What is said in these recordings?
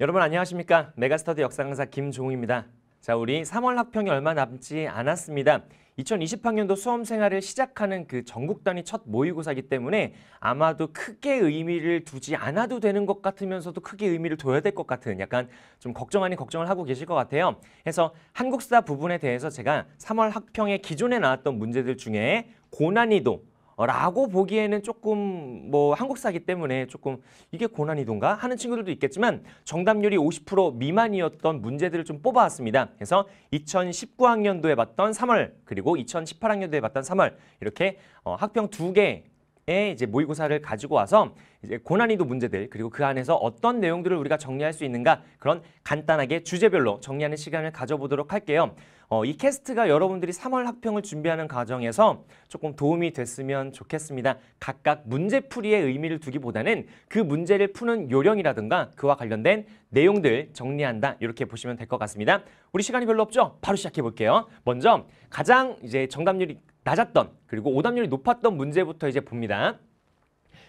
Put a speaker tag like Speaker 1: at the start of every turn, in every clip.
Speaker 1: 여러분 안녕하십니까 메가스터디 역사 강사 김종우입니다. 자 우리 3월 학평이 얼마 남지 않았습니다. 2020학년도 수험 생활을 시작하는 그 전국 단위 첫 모의고사이기 때문에 아마도 크게 의미를 두지 않아도 되는 것 같으면서도 크게 의미를 둬야 될 것 같은 약간 좀 걱정 아닌 걱정을 하고 계실 것 같아요. 해서 한국사 부분에 대해서 제가 3월 학평의 기존에 나왔던 문제들 중에 고난이도 어, 라고 보기에는 조금 뭐 한국사기 때문에 조금 이게 고난이도인가 하는 친구들도 있겠지만 정답률이 50% 미만이었던 문제들을 좀 뽑아왔습니다. 그래서 2019학년도에 봤던 3월 그리고 2018학년도에 봤던 3월 이렇게 어, 학평 두개 의 이제 모의고사를 가지고 와서 이제 고난이도 문제들 그리고 그 안에서 어떤 내용들을 우리가 정리할 수 있는가 그런 간단하게 주제별로 정리하는 시간을 가져보도록 할게요. 어, 이 캐스트가 여러분들이 3월 학평을 준비하는 과정에서 조금 도움이 됐으면 좋겠습니다. 각각 문제풀이의 의미를 두기보다는 그 문제를 푸는 요령이라든가 그와 관련된 내용들 정리한다 이렇게 보시면 될 것 같습니다. 우리 시간이 별로 없죠? 바로 시작해 볼게요. 먼저 가장 이제 정답률이 낮았던 그리고 오답률이 높았던 문제부터 이제 봅니다.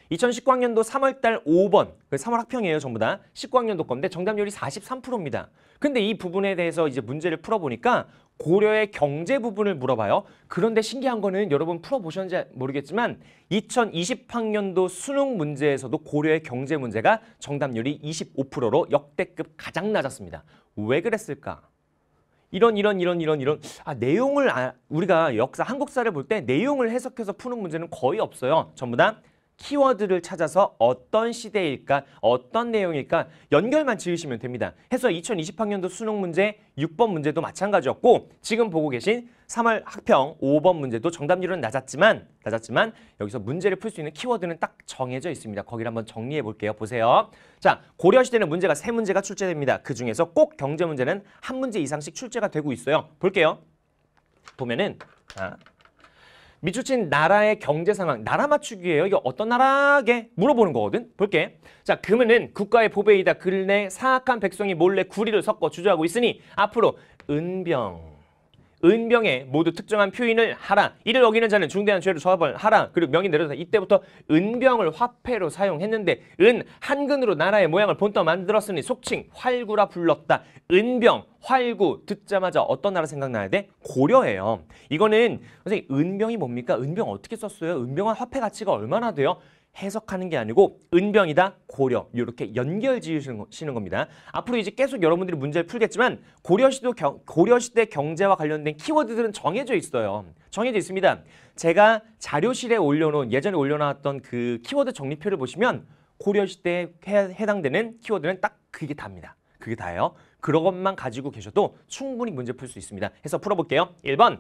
Speaker 1: 2019학년도 3월달 5번, 3월 그 학평이에요 전부 다. 19학년도 건데 정답률이 43%입니다. 근데 이 부분에 대해서 이제 문제를 풀어보니까 고려의 경제 부분을 물어봐요. 그런데 신기한 거는 여러분 풀어보셨는지 모르겠지만 2020학년도 수능 문제에서도 고려의 경제 문제가 정답률이 25%로 역대급 가장 낮았습니다. 왜 그랬을까? 이런 이런 이런 이런 이런 아 내용을 아, 우리가 역사 한국사를 볼 때 내용을 해석해서 푸는 문제는 거의 없어요. 전부 다 키워드를 찾아서 어떤 시대일까, 어떤 내용일까 연결만 지으시면 됩니다. 해서 2020학년도 수능 문제 6번 문제도 마찬가지였고 지금 보고 계신 3월 학평 5번 문제도 정답률은 낮았지만 낮았지만 여기서 문제를 풀 수 있는 키워드는 딱 정해져 있습니다. 거기를 한번 정리해 볼게요. 보세요. 자, 고려시대는 문제가 세문제가 출제됩니다. 그중에서 꼭 경제 문제는 한 문제 이상씩 출제가 되고 있어요. 볼게요. 보면은 아, 미주친 나라의 경제 상황, 나라 맞추기예요. 이게 어떤 나라게 물어보는 거거든. 볼게. 자, 금은 국가의 보배이다. 근래 사악한 백성이 몰래 구리를 섞어 주저하고 있으니 앞으로 은병 은병에 모두 특정한 표인을 하라. 이를 어기는 자는 중대한 죄로 처벌하라. 그리고 명이 내려서 이때부터 은병을 화폐로 사용했는데 은 한근으로 나라의 모양을 본떠 만들었으니 속칭 활구라 불렀다. 은병, 활구 듣자마자 어떤 나라 생각나야 돼? 고려예요. 이거는 선생님 은병이 뭡니까? 은병 어떻게 썼어요? 은병한 화폐 가치가 얼마나 돼요? 해석하는 게 아니고 은병이다 고려 이렇게 연결 지으시는 겁니다. 앞으로 이제 계속 여러분들이 문제를 풀겠지만 고려시도 고려시대 경제와 관련된 키워드들은 정해져 있어요. 정해져 있습니다. 제가 자료실에 올려놓은 예전에 올려놨던 그 키워드 정리표를 보시면 고려시대에 해당되는 키워드는 딱 그게 답니다. 그게 다예요. 그런 것만 가지고 계셔도 충분히 문제 풀 수 있습니다. 해서 풀어볼게요. 1번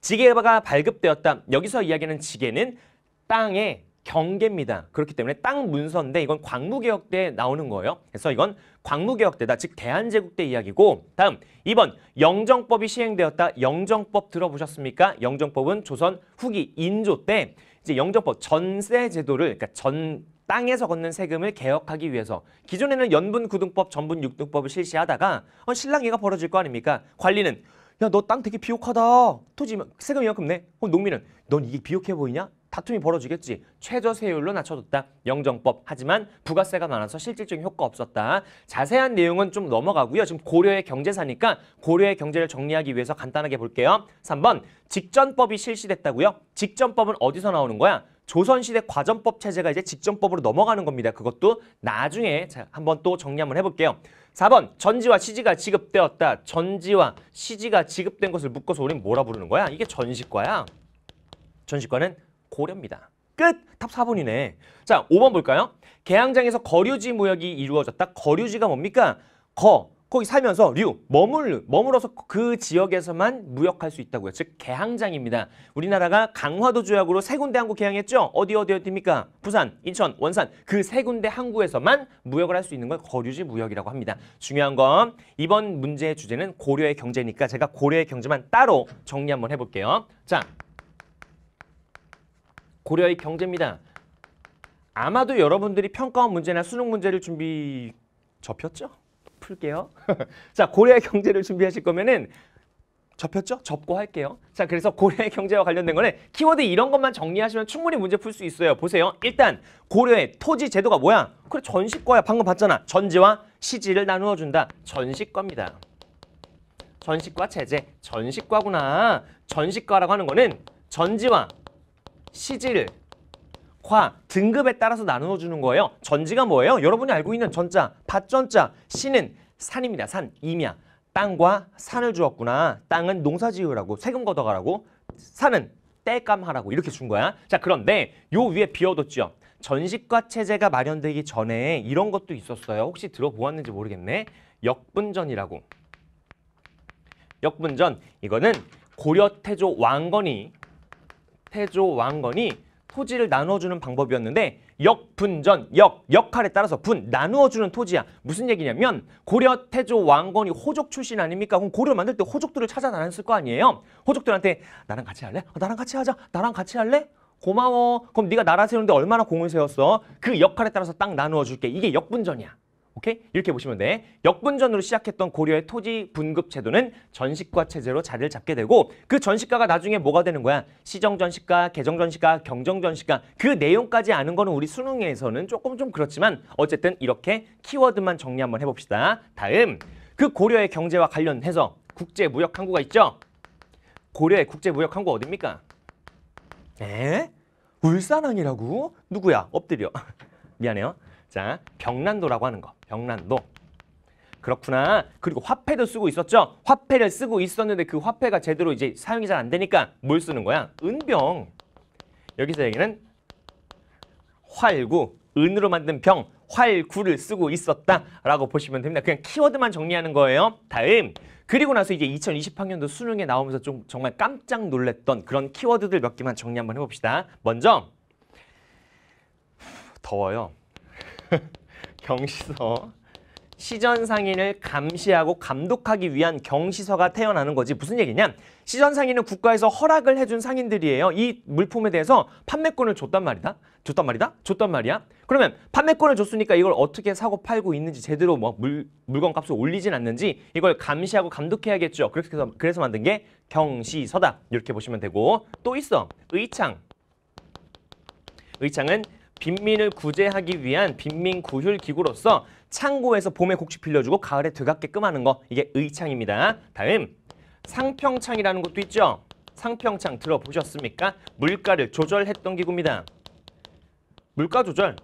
Speaker 1: 지게가 발급되었다. 여기서 이야기하는 지게는 땅에 경계입니다. 그렇기 때문에 땅 문서인데 이건 광무개혁 때 나오는 거예요. 그래서 이건 광무개혁 때다. 즉 대한제국 때 이야기고 다음 2번 영정법이 시행되었다. 영정법 들어보셨습니까? 영정법은 조선 후기 인조 때 이제 영정법 전세 제도를 그러니까 전 땅에서 걷는 세금을 개혁하기 위해서 기존에는 연분 구등법, 전분 육등법을 실시하다가 어, 신랑이가 벌어질 거 아닙니까? 관리는 야 너 땅 되게 비옥하다 토지 세금 이만큼 내 어, 농민은 넌 이게 비옥해 보이냐 다툼이 벌어지겠지. 최저 세율로 낮춰줬다. 영정법. 하지만 부가세가 많아서 실질적인 효과 없었다. 자세한 내용은 좀 넘어가고요. 지금 고려의 경제사니까 고려의 경제를 정리하기 위해서 간단하게 볼게요. 3번 직전법이 실시됐다고요. 직전법은 어디서 나오는 거야? 조선시대 과전법 체제가 이제 직전법으로 넘어가는 겁니다. 그것도 나중에 한번 또 정리 한번 해볼게요. 4번 전지와 시지가 지급되었다. 전지와 시지가 지급된 것을 묶어서 우리는 뭐라 부르는 거야? 이게 전시과야. 전시과는 고려입니다. 끝! 탑 4번이네. 자, 5번 볼까요? 개항장에서 거류지 무역이 이루어졌다. 거류지가 뭡니까? 거, 거기 살면서 류, 머물, 머물어서 그 지역에서만 무역할 수 있다고요. 즉, 개항장입니다. 우리나라가 강화도 조약으로 세 군데 항구 개항했죠? 어디 어디 어디입니까? 부산, 인천, 원산 그 세 군데 항구에서만 무역을 할 수 있는 걸 거류지 무역이라고 합니다. 중요한 건 이번 문제의 주제는 고려의 경제니까 제가 고려의 경제만 따로 정리 한번 해볼게요. 자, 고려의 경제입니다. 아마도 여러분들이 평가원 문제나 수능 문제를 준비 접혔죠? 풀게요. 자, 고려의 경제를 준비하실 거면은 접혔죠? 접고 할게요. 자, 그래서 고려의 경제와 관련된 거는 키워드 이런 것만 정리하시면 충분히 문제 풀 수 있어요. 보세요. 일단 고려의 토지 제도가 뭐야? 그래, 전시과야. 방금 봤잖아. 전지와 시지를 나누어 준다. 전시과입니다. 전시과 체제. 전시과구나. 전시과라고 하는 거는 전지와 시질, 과 등급에 따라서 나누어 주는 거예요. 전지가 뭐예요? 여러분이 알고 있는 전자, 밭전자, 시는 산입니다. 산, 임야. 땅과 산을 주었구나. 땅은 농사 지으라고, 세금 걷어가라고, 산은 떼감하라고 이렇게 준 거야. 자, 그런데 요 위에 비워뒀죠. 전식과 체제가 마련되기 전에 이런 것도 있었어요. 혹시 들어보았는지 모르겠네. 역분전이라고. 역분전, 이거는 고려 태조 왕건이 태조 왕건이 토지를 나눠주는 방법이었는데 역분전, 역, 역할에 따라서 분, 나누어주는 토지야. 무슨 얘기냐면 고려, 태조, 왕건이 호족 출신 아닙니까? 그럼 고려 만들 때 호족들을 찾아 다녔을 거 아니에요? 호족들한테 나랑 같이 할래? 어, 나랑 같이 하자. 나랑 같이 할래? 고마워. 그럼 네가 나라 세우는데 얼마나 공을 세웠어? 그 역할에 따라서 딱 나누어줄게. 이게 역분전이야. 오케이? 이렇게 보시면 돼. 역분전으로 시작했던 고려의 토지 분급 제도는 전시과 체제로 자리를 잡게 되고 그 전시가가 나중에 뭐가 되는 거야? 시정 전시가, 개정 전시가, 경정 전시가 그 내용까지 아는 거는 우리 수능에서는 조금 좀 그렇지만 어쨌든 이렇게 키워드만 정리 한번 해봅시다. 다음 그 고려의 경제와 관련해서 국제무역항구가 있죠? 고려의 국제무역항구 어딥니까? 에? 울산 아니라고? 누구야? 엎드려. 미안해요. 자, 벽난도라고 하는 거. 벽난도 그렇구나. 그리고 화폐도 쓰고 있었죠? 화폐를 쓰고 있었는데 그 화폐가 제대로 이제 사용이 잘 안 되니까 뭘 쓰는 거야? 은병. 여기서 얘기는 활구, 은으로 만든 병, 활구를 쓰고 있었다라고 보시면 됩니다. 그냥 키워드만 정리하는 거예요. 다음. 그리고 나서 이제 2020학년도 수능에 나오면서 좀 정말 깜짝 놀랐던 그런 키워드들 몇 개만 정리 한번 해봅시다. 먼저 더워요. 경시서 시전상인을 감시하고 감독하기 위한 경시서가 태어나는 거지 무슨 얘기냐 시전상인은 국가에서 허락을 해준 상인들이에요 이 물품에 대해서 판매권을 줬단 말이다 줬단 말이다 줬단 말이야 그러면 판매권을 줬으니까 이걸 어떻게 사고 팔고 있는지 제대로 뭐 물, 물건 값을 올리진 않는지 이걸 감시하고 감독해야겠죠 그렇게 해서 그래서 만든 게 경시서다 이렇게 보시면 되고 또 있어 의창 의창은 빈민을 구제하기 위한 빈민 구휼 기구로서 창고에서 봄에 곡식 빌려주고 가을에 드갑게끔 하는 거 이게 의창입니다. 다음 상평창이라는 것도 있죠. 상평창 들어보셨습니까? 물가를 조절했던 기구입니다. 물가 조절.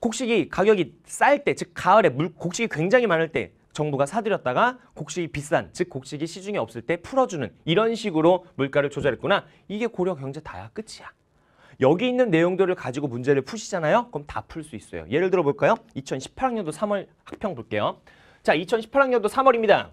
Speaker 1: 곡식이 가격이 쌀 때, 즉 가을에 물, 곡식이 굉장히 많을 때 정부가 사들였다가 곡식이 비싼, 즉 곡식이 시중에 없을 때 풀어주는 이런 식으로 물가를 조절했구나. 이게 고려 경제 다야 끝이야. 여기 있는 내용들을 가지고 문제를 푸시잖아요. 그럼 다 풀 수 있어요. 예를 들어 볼까요? 2018학년도 3월 학평 볼게요. 자, 2018학년도 3월입니다.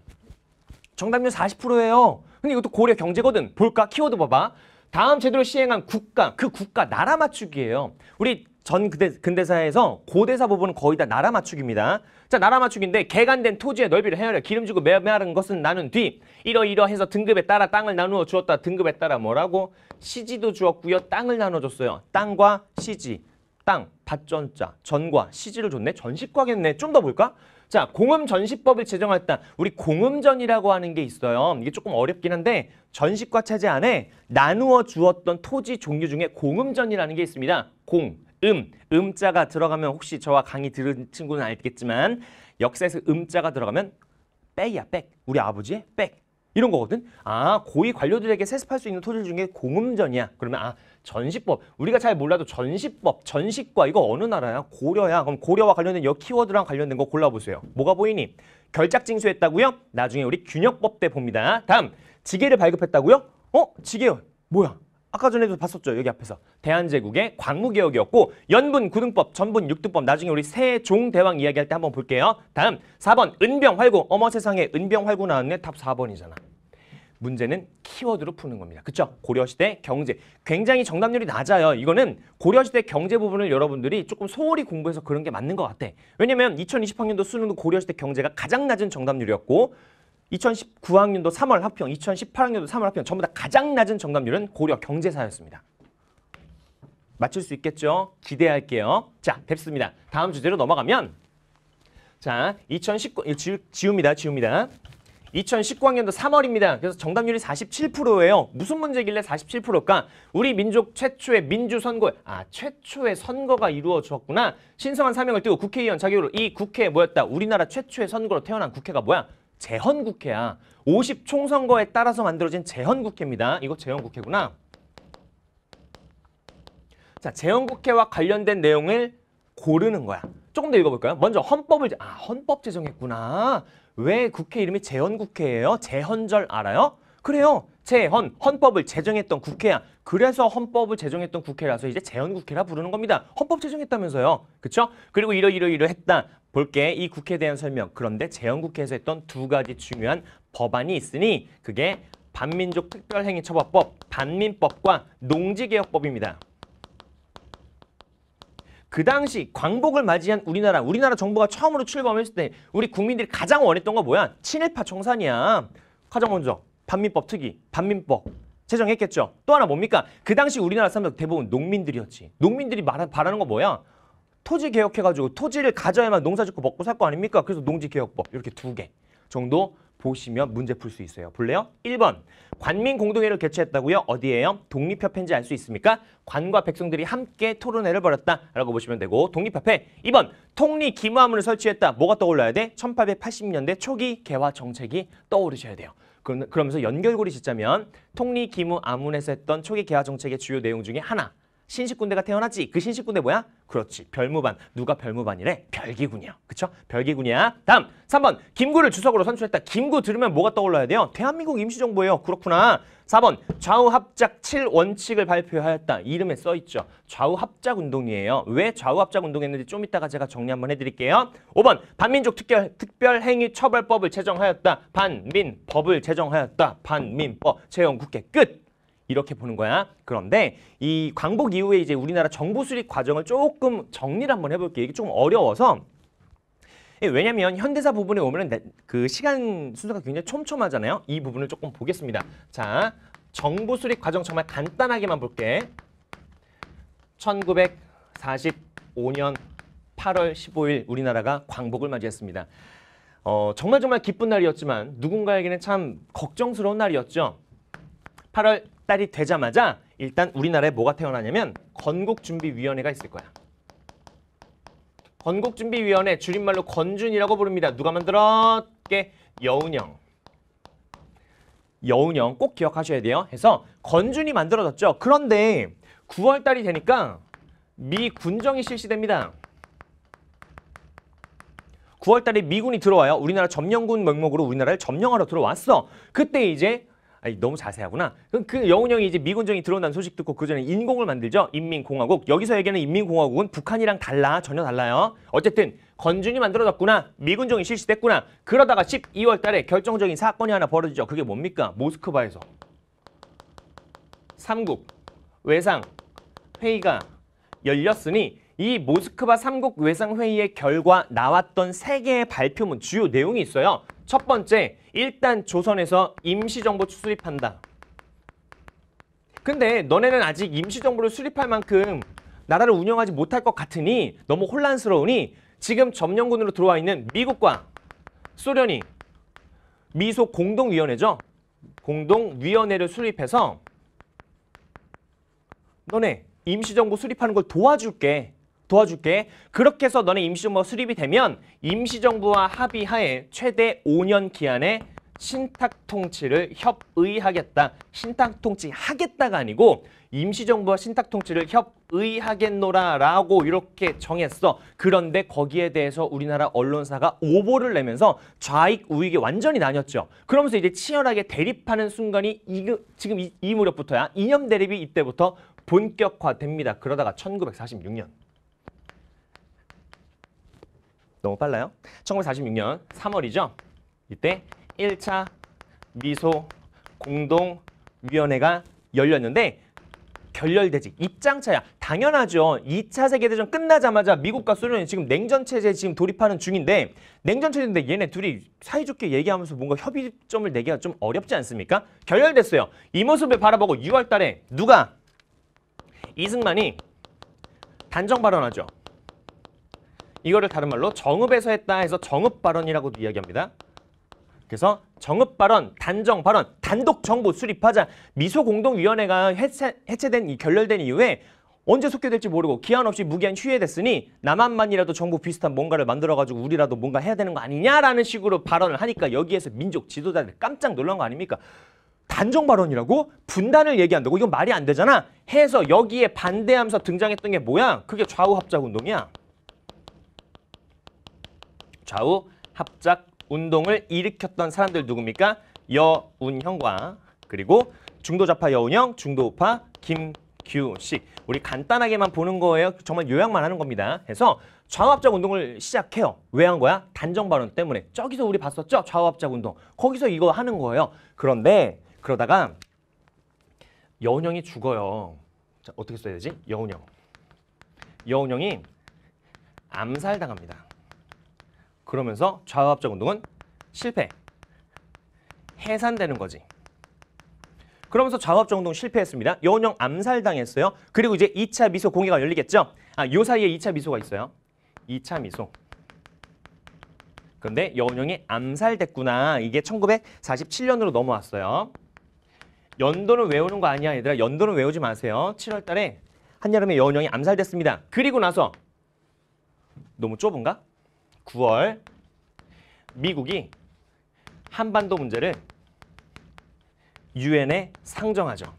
Speaker 1: 정답률 40%예요. 근데 이것도 고려 경제거든. 볼까? 키워드 봐봐. 다음 제대로 시행한 국가, 그 국가 나라 맞추기예요. 우리 전 근대, 사에서 고대사 부분은 거의 다 나라 맞추기입니다. 자, 나라 맞추기인데 개간된 토지의 넓이를 헤아려 기름지고 메마른 것은 나는뒤 이러이러해서 등급에 따라 땅을 나누어 주었다 등급에 따라 뭐라고 시지도 주었고요. 땅을 나눠줬어요. 땅과 시지, 땅, 밭전자, 전과, 시지를 줬네. 전시과겠네. 좀 더 볼까? 자, 공음전시법을 제정했다. 우리 공음전이라고 하는 게 있어요. 이게 조금 어렵긴 한데 전시과 체제 안에 나누어 주었던 토지 종류 중에 공음전이라는 게 있습니다. 공, 음, 음자가 들어가면 혹시 저와 강의 들은 친구는 알겠지만 역사에서 음자가 들어가면 백이야, 백. 우리 아버지의 백. 이런 거거든. 아, 고위 관료들에게 세습할 수 있는 토질 중에 공음전이야. 그러면 아, 전시법. 우리가 잘 몰라도 전시법, 전시과 이거 어느 나라야? 고려야. 그럼 고려와 관련된 여 키워드랑 관련된 거 골라보세요. 뭐가 보이니? 결작징수했다고요? 나중에 우리 균역법 때 봅니다. 다음, 지계를 발급했다고요? 어? 지계요 뭐야? 아까 전에도 봤었죠 여기 앞에서 대한제국의 광무개혁이었고 연분 구등법 전분 육등법 나중에 우리 세종대왕 이야기할 때 한번 볼게요 다음 4번 은병활구 어머 세상에 은병활구 나왔네 답 4번이잖아 문제는 키워드로 푸는 겁니다. 그렇죠? 고려시대 경제. 굉장히 정답률이 낮아요. 이거는 고려시대 경제 부분을 여러분들이 조금 소홀히 공부해서 그런 게 맞는 것 같아. 왜냐면 2020학년도 수능도 고려시대 경제가 가장 낮은 정답률이었고 2019학년도 3월 합평, 2018학년도 3월 합평 전부 다 가장 낮은 정답률은 고려 경제사였습니다. 맞출 수 있겠죠? 기대할게요. 자, 됐습니다. 다음 주제로 넘어가면 자, 2019 지, 지웁니다. 지웁니다. 2019학년도 3월입니다. 그래서 정답률이 47%예요. 무슨 문제길래 47%일까? 우리 민족 최초의 민주선거, 아 최초의 선거가 이루어졌구나. 신성한 사명을 띄고 국회의원 자격으로 이 국회 뭐였다? 우리나라 최초의 선거로 태어난 국회가 뭐야? 재헌국회야. 50 총선거에 따라서 만들어진 재헌국회입니다. 이거 재헌국회구나. 자, 재헌국회와 관련된 내용을 고르는 거야. 조금 더 읽어볼까요? 먼저 헌법을, 아, 헌법 제정했구나. 왜 국회 이름이 재헌국회예요? 재헌절 알아요? 그래요. 재헌, 헌법을 제정했던 국회야. 그래서 헌법을 제정했던 국회라서 이제 재헌국회라 부르는 겁니다. 헌법 제정했다면서요. 그렇죠? 그리고 이러이러이러 했다. 볼게. 이 국회에 대한 설명. 그런데 재헌국회에서 했던 두 가지 중요한 법안이 있으니 그게 반민족 특별행위처벌법, 반민법과 농지개혁법입니다. 그 당시 광복을 맞이한 우리나라 우리나라 정부가 처음으로 출범했을 때 우리 국민들이 가장 원했던 거 뭐야? 친일파 청산이야. 가장 먼저 반민법 특위, 반민법 제정했겠죠. 또 하나 뭡니까? 그 당시 우리나라 사람들 대부분 농민들이었지. 농민들이 말, 하 바라는 거 뭐야? 토지 개혁해가지고 토지를 가져야만 농사 짓고 먹고 살 거 아닙니까? 그래서 농지 개혁법 이렇게 두 개 정도 보시면 문제 풀 수 있어요. 볼래요? 1번 관민 공동회를 개최했다고요? 어디에요? 독립협회인지 알 수 있습니까? 관과 백성들이 함께 토론회를 벌였다라고 보시면 되고 독립협회 2번 통리 기무함문을 설치했다. 뭐가 떠올라야 돼? 1880년대 초기 개화 정책이 떠오르셔야 돼요. 그러면서 연결고리 짓자면 통리 기무 아문에서 했던 초기 개화 정책의 주요 내용 중에 하나 신식 군대가 태어났지. 그 신식 군대 뭐야? 그렇지. 별무반. 누가 별무반이래? 별기군이야. 그쵸? 별기군이야. 다음. 3번. 김구를 주석으로 선출했다. 김구 들으면 뭐가 떠올라야 돼요? 대한민국 임시정부예요. 그렇구나. 4번. 좌우합작 7원칙을 발표하였다. 이름에 써있죠. 좌우합작 운동이에요. 왜 좌우합작 운동했는지 좀 이따가 제가 정리 한번 해드릴게요. 5번. 반민족 특별, 특별행위 처벌법을 제정하였다. 반민법을 제정하였다. 반민법. 제형국회 끝. 이렇게 보는 거야. 그런데 이 광복 이후에 이제 우리나라 정부 수립 과정을 조금 정리를 한번 해볼게요. 이게 좀 어려워서 예, 왜냐면 현대사 부분에 오면은 그 시간 순서가 굉장히 촘촘하잖아요. 이 부분을 조금 보겠습니다. 자, 정부 수립 과정 정말 간단하게만 볼게. 1945년 8월 15일 우리나라가 광복을 맞이했습니다. 어, 정말 정말 기쁜 날이었지만 누군가에게는 참 걱정스러운 날이었죠. 8월 딸이 되자마자 일단 우리나라에 뭐가 태어나냐면 건국준비위원회가 있을 거야. 건국준비위원회 줄임말로 건준이라고 부릅니다. 누가 만들었게? 여운형. 여운형 꼭 기억하셔야 돼요. 해서 건준이 만들어졌죠. 그런데 9월달이 되니까 미 군정이 실시됩니다. 9월달에 미군이 들어와요. 우리나라 점령군 명목으로 우리나라를 점령하러 들어왔어. 그때 이제 아니, 너무 자세하구나. 그럼 그 영훈 형이 이제 미군정이 들어온다는 소식 듣고 그 전에 인공을 만들죠. 인민공화국. 여기서 얘기하는 인민공화국은 북한이랑 달라. 전혀 달라요. 어쨌든 건준이 만들어졌구나. 미군정이 실시됐구나. 그러다가 12월 달에 결정적인 사건이 하나 벌어지죠. 그게 뭡니까? 모스크바에서. 3국 외상 회의가 열렸으니 이 모스크바 3국 외상 회의의 결과 나왔던 세 개의 발표문 주요 내용이 있어요. 첫 번째, 일단 조선에서 임시정부 수립한다. 근데 너네는 아직 임시정부를 수립할 만큼 나라를 운영하지 못할 것 같으니 너무 혼란스러우니 지금 점령군으로 들어와 있는 미국과 소련이 미소 공동위원회죠. 공동위원회를 수립해서 너네 임시정부 수립하는 걸 도와줄게. 도와줄게. 그렇게 해서 너네 임시정부가 수립이 되면 임시정부와 합의하에 최대 5년 기한에 신탁통치를 협의하겠다. 신탁통치 하겠다가 아니고 임시정부와 신탁통치를 협의하겠노라 라고 이렇게 정했어. 그런데 거기에 대해서 우리나라 언론사가 오보를 내면서 좌익 우익이 완전히 나뉘었죠. 그러면서 이제 치열하게 대립하는 순간이 이, 지금 이, 이 무렵부터야. 이념 대립이 이때부터 본격화됩니다. 그러다가 1946년. 너무 빨라요. 1946년 3월이죠. 이때 1차 미소 공동위원회가 열렸는데 결렬되지. 입장차야. 당연하죠. 2차 세계대전 끝나자마자 미국과 소련이 지금 냉전체제에 지금 돌입하는 중인데 냉전체제인데 얘네 둘이 사이좋게 얘기하면서 뭔가 협의점을 내기가 좀 어렵지 않습니까? 결렬됐어요. 이 모습을 바라보고 6월 달에 누가? 이승만이 단정 발언하죠. 이거를 다른 말로 정읍에서 했다 해서 정읍 발언이라고도 이야기합니다. 그래서 정읍 발언, 단정 발언, 단독 정부 수립하자 미소 공동위원회가 해체, 해체된 이 결렬된 이후에 언제 속개될지 모르고 기한 없이 무기한 휴예됐으니 남한만이라도 정부 비슷한 뭔가를 만들어가지고 우리라도 뭔가 해야 되는 거 아니냐라는 식으로 발언을 하니까 여기에서 민족 지도자들 깜짝 놀란 거 아닙니까? 단정 발언이라고 분단을 얘기한다고 이건 말이 안 되잖아 해서 여기에 반대하면서 등장했던 게 뭐야? 그게 좌우합작 운동이야. 좌우 합작 운동을 일으켰던 사람들 누굽니까? 여운형과 그리고 중도좌파 여운형, 중도우파 김규식. 우리 간단하게만 보는 거예요. 정말 요약만 하는 겁니다. 해서 좌우합작 운동을 시작해요. 왜 한 거야? 단정 발언 때문에. 저기서 우리 봤었죠? 좌우합작 운동. 거기서 이거 하는 거예요. 그런데 그러다가 여운형이 죽어요. 자, 어떻게 써야 되지? 여운형. 여운형이 암살당합니다. 그러면서 좌우합적 운동은 실패. 해산되는 거지. 그러면서 좌우합적 운동 실패했습니다. 여운형 암살당했어요. 그리고 이제 2차 미소 공개가 열리겠죠? 아, 요 사이에 2차 미소가 있어요. 2차 미소. 그런데 여운형이 암살됐구나. 이게 1947년으로 넘어왔어요. 연도는 외우는 거 아니야, 얘들아. 연도는 외우지 마세요. 7월 달에 한여름에 여운형이 암살됐습니다. 그리고 나서 너무 좁은가? 9월 미국이 한반도 문제를 유엔에 상정하죠.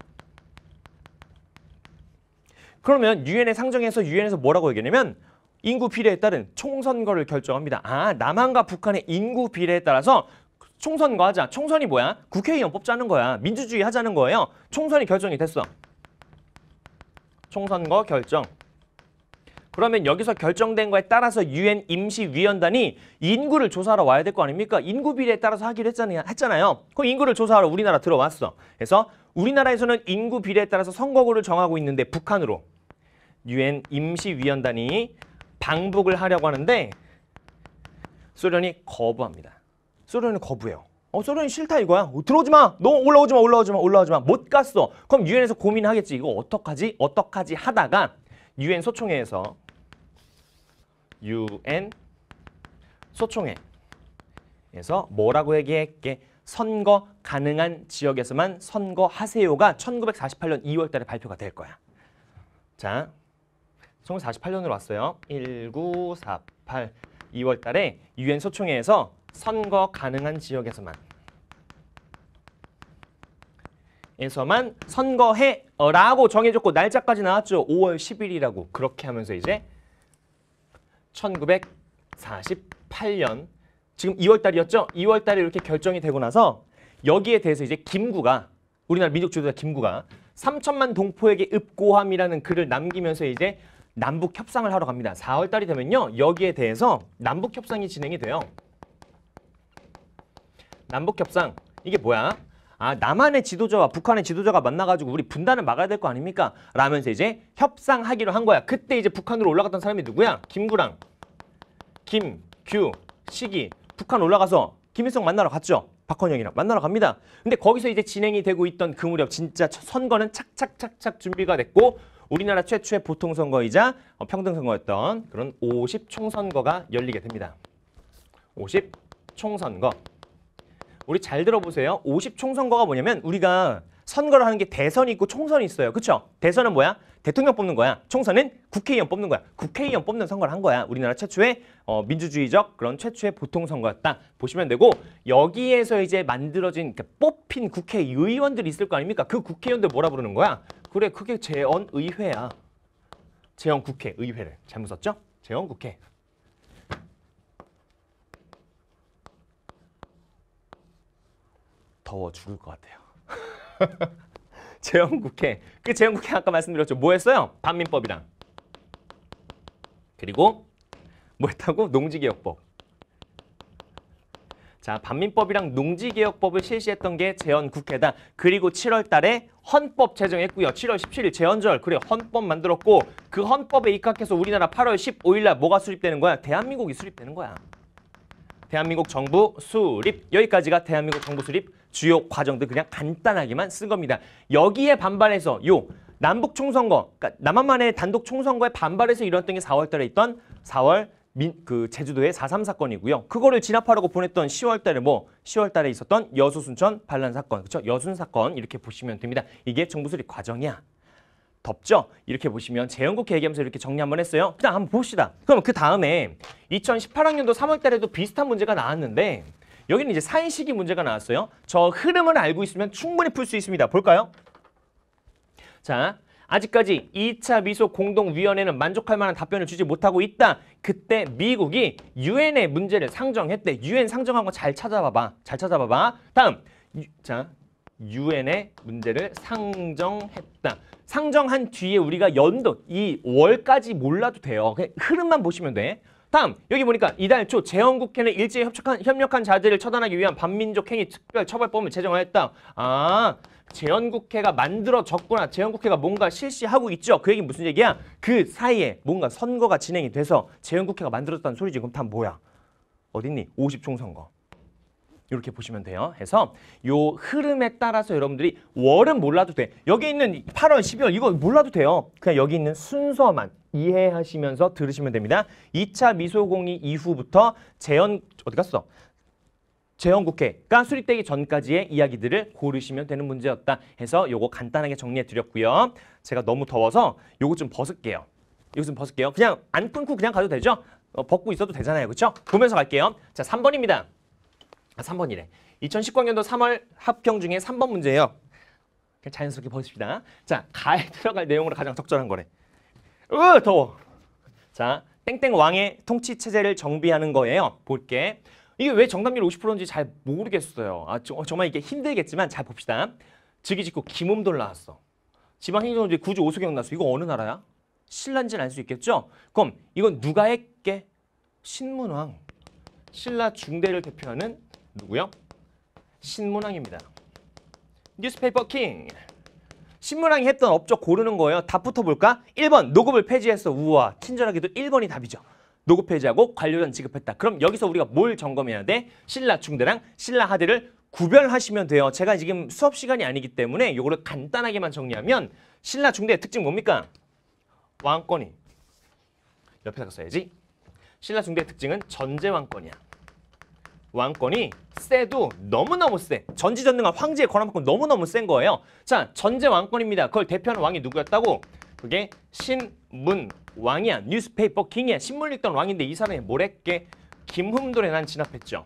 Speaker 1: 그러면 유엔에 상정해서 유엔에서 뭐라고 얘기냐면 인구 비례에 따른 총선거를 결정합니다. 아, 남한과 북한의 인구 비례에 따라서 총선거 하자. 총선이 뭐야? 국회의원 뽑자는 거야. 민주주의 하자는 거예요. 총선이 결정이 됐어. 총선거 결정. 그러면 여기서 결정된 거에 따라서 유엔 임시위원단이 인구를 조사하러 와야 될 거 아닙니까? 인구 비례에 따라서 하기로 했잖아요. 했잖아요. 그 인구를 조사하러 우리나라 들어왔어. 그래서 우리나라에서는 인구 비례에 따라서 선거구를 정하고 있는데 북한으로 유엔 임시위원단이 방북을 하려고 하는데 소련이 거부합니다. 소련이 거부해요. 어, 소련이 싫다 이거야. 어, 들어오지 마. 너 올라오지 마. 올라오지 마. 올라오지 마. 못 갔어. 그럼 유엔에서 고민하겠지. 이거 어떡하지? 어떡하지? 하다가 유엔 소총회에서 UN 소총회에서 뭐라고 얘기했게 선거 가능한 지역에서만 선거하세요가 1948년 2월 달에 발표가 될 거야. 자, 1948년으로 왔어요. 1948 2월 달에 유엔 소총회에서 선거 가능한 지역에서만 에서만 선거해라고 정해줬고 날짜까지 나왔죠. 5월 10일이라고 그렇게 하면서 이제 1948년 지금 2월달이었죠? 2월달에 이렇게 결정이 되고 나서 여기에 대해서 이제 김구가 우리나라 민족주도자 김구가 3천만 동포에게 읍고함이라는 글을 남기면서 이제 남북 협상을 하러 갑니다. 4월달이 되면요. 여기에 대해서 남북 협상이 진행이 돼요. 남북 협상 이게 뭐야? 아 남한의 지도자와 북한의 지도자가 만나가지고 우리 분단을 막아야 될 거 아닙니까? 라면서 이제 협상하기로 한 거야. 그때 이제 북한으로 올라갔던 사람이 누구야? 김구랑, 김규, 시기 북한 올라가서 김일성 만나러 갔죠. 박헌영이랑 만나러 갑니다. 근데 거기서 이제 진행이 되고 있던 그 무렵 진짜 선거는 착착착착 준비가 됐고 우리나라 최초의 보통선거이자 어, 평등선거였던 그런 50 총선거가 열리게 됩니다. 50 총선거. 우리 잘 들어보세요. 50총 선거가 뭐냐면 우리가 선거를 하는 게 대선이 있고 총선이 있어요. 그렇죠? 대선은 뭐야? 대통령 뽑는 거야. 총선은 국회의원 뽑는 거야. 국회의원 뽑는 선거를 한 거야. 우리나라 최초의 어, 민주주의적 그런 최초의 보통 선거였다. 보시면 되고 여기에서 이제 만들어진 그러니까 뽑힌 국회의원들이 있을 거 아닙니까? 그 국회의원들 뭐라 부르는 거야? 그래 그게 재원의회야. 재원국회, 의회를. 잘못 썼죠? 재원국회. 더워 죽을 것 같아요. 제형국회. 그 제형국회 아까 말씀드렸죠. 뭐 했어요? 반민법이랑. 그리고 뭐 했다고? 농지개혁법. 자, 반민법이랑 농지개혁법을 실시했던 게 제헌국회다. 그리고 7월 달에 헌법 제정했고요. 7월 17일 제헌절. 그래, 헌법 만들었고 그 헌법에 입각해서 우리나라 8월 15일 날 뭐가 수립되는 거야? 대한민국이 수립되는 거야. 대한민국 정부 수립. 여기까지가 대한민국 정부 수립 주요 과정들 그냥 간단하게만 쓴 겁니다. 여기에 반발해서 요 남북 총선거, 그러니까 남한만의 단독 총선거에 반발해서 일어났던 게 4월 달에 있던 4월 민, 그 제주도의 4.3 사건이고요. 그거를 진압하라고 보냈던 10월 달에 뭐 10월 달에 있었던 여수 순천 반란 사건, 그렇죠? 여순 사건 이렇게 보시면 됩니다. 이게 정부 수립 과정이야. 덥죠? 이렇게 보시면 재영국 회 계획하면서 이렇게 정리 한번 했어요. 그냥 한번 봅시다. 그럼 그 다음에 2018학년도 3월 달에도 비슷한 문제가 나왔는데 여기는 이제 사인식이 문제가 나왔어요. 저 흐름을 알고 있으면 충분히 풀 수 있습니다. 볼까요? 자, 아직까지 2차 미소 공동위원회는 만족할 만한 답변을 주지 못하고 있다. 그때 미국이 유엔의 문제를 상정했대. 유엔 상정한 거 잘 찾아봐봐. 잘 찾아봐봐. 다음, 유, 자, 유엔의 문제를 상정했다. 상정한 뒤에 우리가 연도, 이 월까지 몰라도 돼요. 그냥 흐름만 보시면 돼. 다음 여기 보니까 이달 초 재헌국회는 일제히 협력한, 협력한 자들을 처단하기 위한 반민족 행위 특별 처벌법을 제정하였다. 아 재헌국회가 만들어졌구나. 재헌국회가 뭔가 실시하고 있죠. 그 얘기 무슨 얘기야? 그 사이에 뭔가 선거가 진행이 돼서 재헌국회가 만들어졌다는 소리지. 그럼 다 뭐야? 어딨니? 50총 선거. 이렇게 보시면 돼요. 해서 요 흐름에 따라서 여러분들이 월은 몰라도 돼. 여기 있는 8월, 12월 이거 몰라도 돼요. 그냥 여기 있는 순서만 이해하시면서 들으시면 됩니다. 2차 미소공이 이후부터 재현 어디 갔어? 재헌국회가 수립되기 전까지의 이야기들을 고르시면 되는 문제였다 해서 요거 간단하게 정리해 드렸고요. 제가 너무 더워서 요거 좀 벗을게요. 요거 좀 벗을게요. 그냥 안 끊고 그냥 가도 되죠? 어, 벗고 있어도 되잖아요. 그렇죠? 보면서 갈게요. 자, 3번입니다. 아, 3번이래. 2 0 1 9년도 3월 합평 중에 3번 문제예요. 자연스럽게 벗읍시다. 자, 가에 들어갈 내용으로 가장 적절한 거래. 으 더워. 자 땡땡 왕의 통치 체제를 정비하는 거예요. 볼게. 이게 왜 정답률 50%인지 잘 모르겠어요. 아 저, 정말 이게 힘들겠지만 잘 봅시다. 즉위 직후 김음돌 나왔어. 지방행정제 구조 오수경 나왔어. 이거 어느 나라야? 신라인지는 알 수 있겠죠? 그럼 이건 누가 했게? 신문왕. 신라 중대를 대표하는 누구요? 신문왕입니다. 뉴스페이퍼 킹. 신문왕이 했던 업적 고르는 거예요. 답부터 볼까? 1번 노급을 폐지했어. 우와 친절하게도 1번이 답이죠. 노급 폐지하고 관료전 지급했다. 그럼 여기서 우리가 뭘 점검해야 돼? 신라 중대랑 신라 하대를 구별하시면 돼요. 제가 지금 수업 시간이 아니기 때문에 요거를 간단하게만 정리하면 신라 중대의 특징 뭡니까? 왕권이 옆에다가 써야지. 신라 중대의 특징은 전제왕권이야. 왕권이 세도 너무너무 세. 전지전능한 황제의 권한만큼 너무너무 센 거예요. 자, 전제 왕권입니다. 그걸 대표하는 왕이 누구였다고? 그게 신문 왕이야. 뉴스페이퍼 킹이야. 신문 읽던 왕인데 이 사람이 뭘 했게? 김흠돌에 난 진압했죠.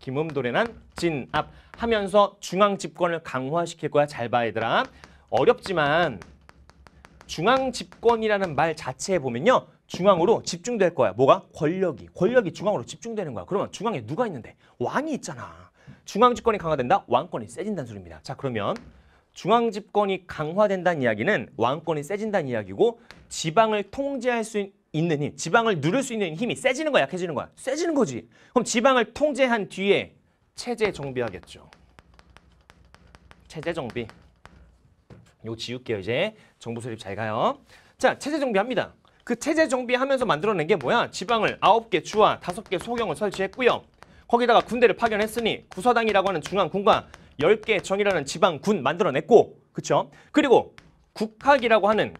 Speaker 1: 김흠돌에 난 진압하면서 중앙 집권을 강화시킬 거야. 잘 봐, 얘들아. 어렵지만 중앙 집권이라는 말 자체에 보면요. 중앙으로 집중될 거야. 뭐가? 권력이. 권력이 중앙으로 집중되는 거야. 그러면 중앙에 누가 있는데? 왕이 있잖아. 중앙 집권이 강화된다? 왕권이 세진다는 소리입니다. 자, 그러면 중앙 집권이 강화된다는 이야기는 왕권이 세진다는 이야기고 지방을 통제할 수 있는 힘, 지방을 누를 수 있는 힘이 세지는 거야, 약해지는 거야? 세지는 거지. 그럼 지방을 통제한 뒤에 체제 정비하겠죠. 체제 정비. 요 지울게요, 이제. 정부 수립 잘 가요. 자, 체제 정비합니다. 그 체제 정비하면서 만들어낸 게 뭐야? 지방을 9개 주와 5개 소경을 설치했고요. 거기다가 군대를 파견했으니 구서당이라고 하는 중앙군과 10개 정이라는 지방군 만들어냈고 그쵸? 그리고 국학이라고 하는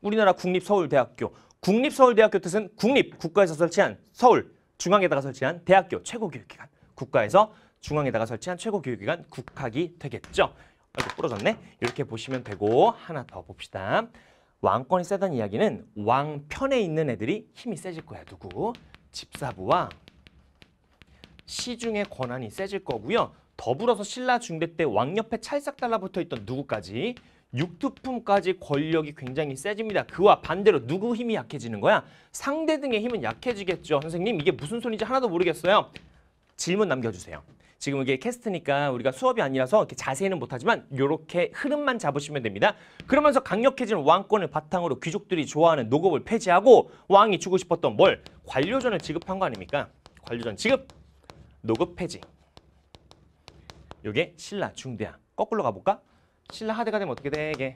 Speaker 1: 우리나라 국립서울대학교 국립서울대학교 뜻은 국립 국가에서 설치한 서울 중앙에다가 설치한 대학교 최고교육기관 국가에서 중앙에다가 설치한 최고교육기관 국학이 되겠죠. 이렇게 부러졌네. 이렇게 보시면 되고 하나 더 봅시다. 왕권이 세다는 이야기는 왕 편에 있는 애들이 힘이 세질 거야. 누구? 집사부와 시중의 권한이 세질 거고요. 더불어서 신라 중대 때 왕 옆에 찰싹 달라붙어 있던 누구까지? 육투품까지 권력이 굉장히 세집니다. 그와 반대로 누구 힘이 약해지는 거야? 상대 등의 힘은 약해지겠죠. 선생님 이게 무슨 소리인지 하나도 모르겠어요. 질문 남겨주세요. 지금 이게 캐스트니까 우리가 수업이 아니라서 이렇게 자세히는 못하지만 이렇게 흐름만 잡으시면 됩니다. 그러면서 강력해진 왕권을 바탕으로 귀족들이 좋아하는 노급을 폐지하고 왕이 주고 싶었던 뭘? 관료전을 지급한 거 아닙니까? 관료전 지급, 노급 폐지. 요게 신라 중대야. 거꾸로 가볼까? 신라 하대가 되면 어떻게 되게?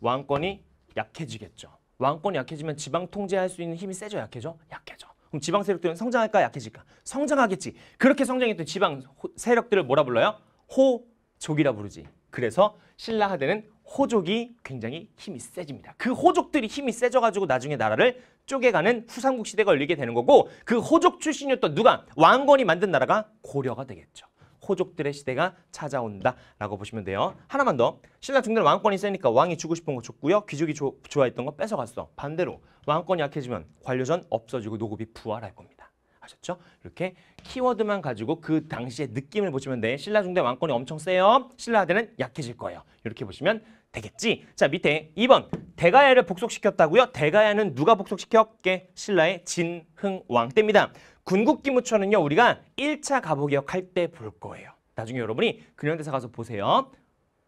Speaker 1: 왕권이 약해지겠죠. 왕권이 약해지면 지방 통제할 수 있는 힘이 세져 약해져? 약해져. 그럼 지방 세력들은 성장할까 약해질까? 성장하겠지. 그렇게 성장했던 지방 세력들을 뭐라 불러요? 호족이라 부르지. 그래서 신라 하대는 호족이 굉장히 힘이 세집니다. 그 호족들이 힘이 세져가지고 나중에 나라를 쪼개가는 후삼국 시대가 열리게 되는 거고 그 호족 출신이었던 누가 왕건이 만든 나라가 고려가 되겠죠. 호족들의 시대가 찾아온다라고 보시면 돼요. 하나만 더. 신라 중대는 왕권이 세니까 왕이 주고 싶은 거 줬고요. 귀족이 조, 좋아했던 거 뺏어갔어. 반대로 왕권이 약해지면 관료전 없어지고 노급이 부활할 겁니다. 아셨죠? 이렇게 키워드만 가지고 그 당시의 느낌을 보시면 돼. 신라 중대 왕권이 엄청 세요. 신라대는 약해질 거예요. 이렇게 보시면 되겠지. 자 밑에 2번 대가야를 복속시켰다고요? 대가야는 누가 복속시켰게? 신라의 진흥왕 때입니다. 군국기무처는요 우리가 1차 가보기역 할 때 볼 거예요. 나중에 여러분이 근현대사 가서 보세요.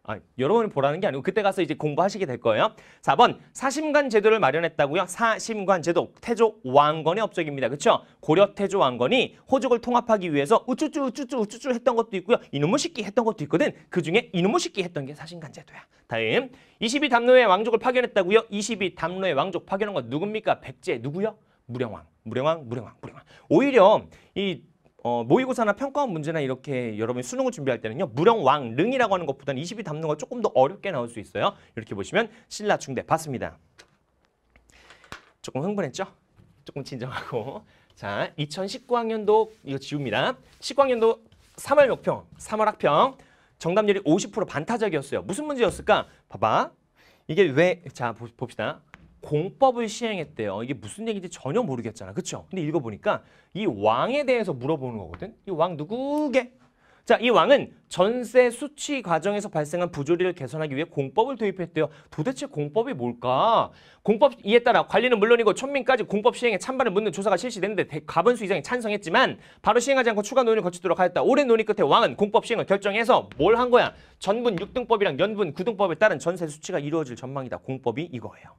Speaker 1: 아, 여러분이 보라는 게 아니고 그때 가서 이제 공부하시게 될 거예요. 4번 사심관 제도를 마련했다고요. 사심관 제도 태조 왕건의 업적입니다. 그렇죠? 고려 태조 왕건이 호족을 통합하기 위해서 우쭈쭈 우쭈쭈 우쭈쭈 했던 것도 있고요. 이놈의 식기 했던 것도 있거든. 그중에 이놈의 식기 했던 게 사심관 제도야. 다음 22 담로의 왕족을 파견했다고요. 22 담로의 왕족 파견한 건 누굽니까? 백제 누구요? 무령왕, 무령왕, 무령왕, 무령왕. 오히려 이 어, 모의고사나 평가원 문제나 이렇게 여러분이 수능을 준비할 때는요. 무령왕, 릉이라고 하는 것보다는 20이 담는 거 조금 더 어렵게 나올 수 있어요. 이렇게 보시면 신라 중대 봤습니다. 조금 흥분했죠? 조금 진정하고 자 2019학년도 이거 지웁니다. 19학년도 3월 역평, 3월 학평 정답률이 50% 반타작이었어요. 무슨 문제였을까? 봐봐. 이게 왜, 자 보, 봅시다. 공법을 시행했대요. 이게 무슨 얘기인지 전혀 모르겠잖아. 그쵸? 근데 읽어보니까 이 왕에 대해서 물어보는 거거든? 이 왕 누구게? 자, 이 왕은 전세 수취 과정에서 발생한 부조리를 개선하기 위해 공법을 도입했대요. 도대체 공법이 뭘까? 공법 이에 따라 관리는 물론이고 천민까지 공법 시행에 찬반을 묻는 조사가 실시됐는데 가분수 이장이 찬성했지만 바로 시행하지 않고 추가 논의를 거치도록 하였다. 오랜 논의 끝에 왕은 공법 시행을 결정해서 뭘 한 거야? 전분 육등법이랑 연분 구등법에 따른 전세 수치가 이루어질 전망이다. 공법이 이거예요.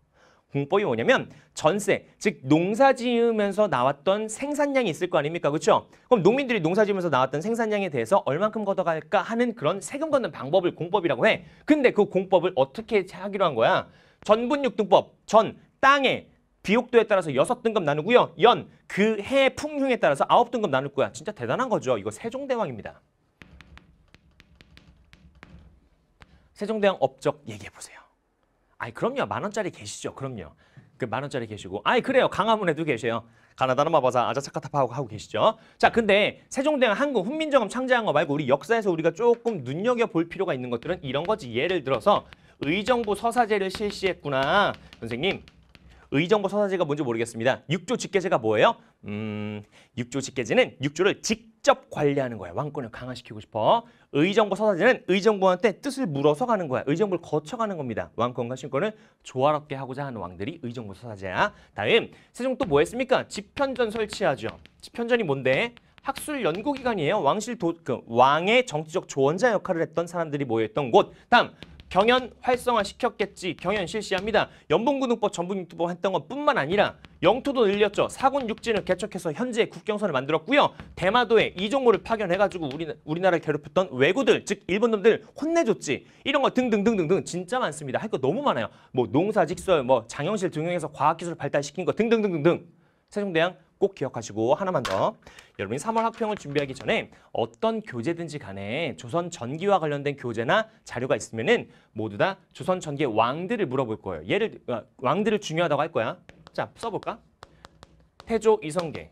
Speaker 1: 공법이 뭐냐면 전세, 즉 농사 지으면서 나왔던 생산량이 있을 거 아닙니까? 그렇죠? 그럼 농민들이 농사 지으면서 나왔던 생산량에 대해서 얼만큼 걷어갈까 하는 그런 세금 걷는 방법을 공법이라고 해. 근데 그 공법을 어떻게 하기로 한 거야? 전분육등법, 전, 땅에 비옥도에 따라서 여섯 등급 나누고요. 연, 그해 풍흉에 따라서 아홉 등급 나눌 거야. 진짜 대단한 거죠. 이거 세종대왕입니다. 세종대왕 업적 얘기해 보세요. 아이 그럼요. 만 원짜리 계시죠. 그럼요. 그 만 원짜리 계시고 아이 그래요. 강화문에도 계세요. 가나다나 마바사 아자차카타파하고 하고 계시죠. 자, 근데 세종대왕 한국 훈민정음 창제한 거 말고 우리 역사에서 우리가 조금 눈여겨 볼 필요가 있는 것들은 이런 거지. 예를 들어서 의정부 서사제를 실시했구나. 선생님, 의정부 서사제가 뭔지 모르겠습니다. 육조 직계제가 뭐예요? 음, 육조 직계제는 육조를 직 직접 관리하는 거야. 왕권을 강화시키고 싶어. 의정부 서사제는 의정부한테 뜻을 물어서 가는 거야. 의정부를 거쳐가는 겁니다. 왕권과 신권을 조화롭게 하고자 하는 왕들이 의정부 서사제야. 다음 세종 또 뭐 했습니까? 집현전 설치하죠. 집현전이 뭔데? 학술 연구기관이에요. 왕실 도, 그 왕의 정치적 조언자 역할을 했던 사람들이 모였던 곳. 다음 경연 활성화 시켰겠지. 경연 실시합니다. 연봉근육법 전북유튜버 했던 것뿐만 아니라 영토도 늘렸죠. 사군 육진을 개척해서 현재의 국경선을 만들었고요. 대마도에 이종모를 파견해가지고 우리, 우리나라를 괴롭혔던 외구들, 즉 일본놈들 혼내줬지. 이런 거 등등등등등 진짜 많습니다. 할 거 너무 많아요. 뭐 농사직설, 뭐 장영실 등용해서 과학기술 발달시킨 거 등등등등등. 세종대왕 꼭 기억하시고 하나만 더. 여러분이 3월 학평을 준비하기 전에 어떤 교재든지 간에 조선 전기와 관련된 교재나 자료가 있으면은 모두 다 조선 전기의 왕들을 물어볼 거예요. 얘를 어, 왕들을 중요하다고 할 거야. 자, 써볼까? 태조 이성계,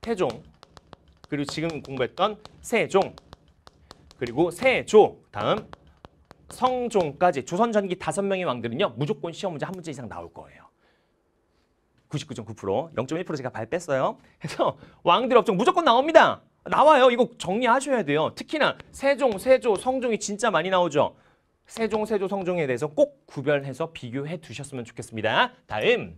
Speaker 1: 태종, 그리고 지금 공부했던 세종, 그리고 세조, 다음 성종까지 조선 전기 다섯 명의 왕들은요 무조건 시험 문제 한 문제 이상 나올 거예요. 99.9% 0.1% 제가 발 뺐어요. 그래서 왕들 업종 무조건 나옵니다. 나와요. 이거 정리하셔야 돼요. 특히나 세종, 세조, 성종이 진짜 많이 나오죠. 세종, 세조, 성종에 대해서 꼭 구별해서 비교해 두셨으면 좋겠습니다. 다음, 2 0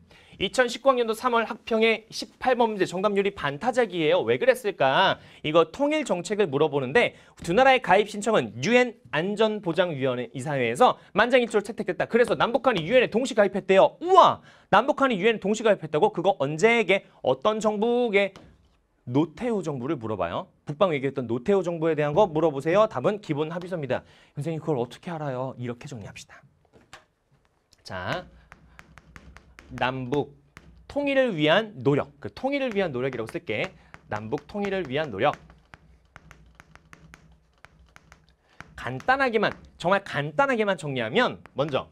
Speaker 1: 1 9년도 3월 학평의 18번 문제 정답률이 반타작이에요. 왜 그랬을까? 이거 통일 정책을 물어보는데 두 나라의 가입 신청은 유엔 안전보장위원회 이사회에서 만장일치로 채택됐다. 그래서 남북한이 유엔에 동시 가입했대요. 우와! 남북한이 유엔 동시 가입했다고? 그거 언제에게 어떤 정부에 노태우 정부를 물어봐요. 북방 얘기했던 노태우 정부에 대한 거 물어보세요. 답은 기본 합의서입니다. 선생님 그걸 어떻게 알아요? 이렇게 정리합시다. 자, 남북 통일을 위한 노력. 그 통일을 위한 노력이라고 쓸게. 남북 통일을 위한 노력. 간단하게만 정말 간단하게만 정리하면 먼저